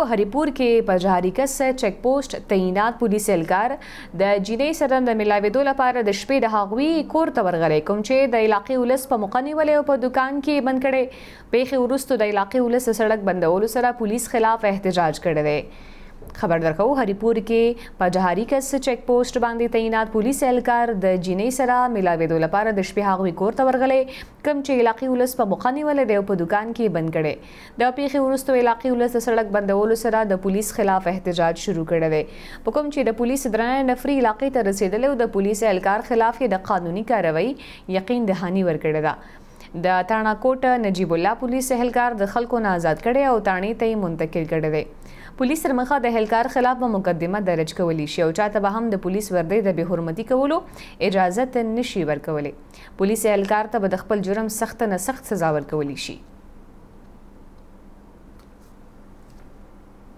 په هریپور کې په جهاریکس چک پوسټ تعینات پولیس الګار د جینې سره د ملاویدو لپاره د شپې د هاغوي کور ته ورغلې کوم چې د علاقې ولس په مقنی ولې په دکان کې بند کړي پیخي ورستو د علاقې ولس سړک بندولو سره پولیس خلاف احتجاج کړی دی خبر درکو هری پور کې په جهاري کس چیک پوسټ باندې تعینات پولیس اهلکار د جینۍ سره ملاوېدو لپاره د شپې هغوی کور ته ورغلې کم چې علاقې ولس په مخه نیولې دی او په دکان کې بند کړي د پیښې وروسته علاقې ولس د سړک بندولو سره د پولیس خلاف احتجاج شروع کړی دی په کوم چې د پولیس درانه نفري علاقې ته رسیدلې او د پولیس اهلکار خلاف یې د قانوني کاروایی یقین دهانی ورکړې ده د تاڼا کوټ نجیب الله پولیس اهلکار د خلکو نه آزاد کړي او تاڼې ته یې منتقل کړي دي پولیس تر مخه د اهلکار خلاف به مقدمه درج کولی شي او چاته به هم د پولیس وردی د به حرمتي کولو اجازه نشي ورکولی پولیس اهلکار ته به د خپل جرم سخت نه سخت سزا ورکولی شي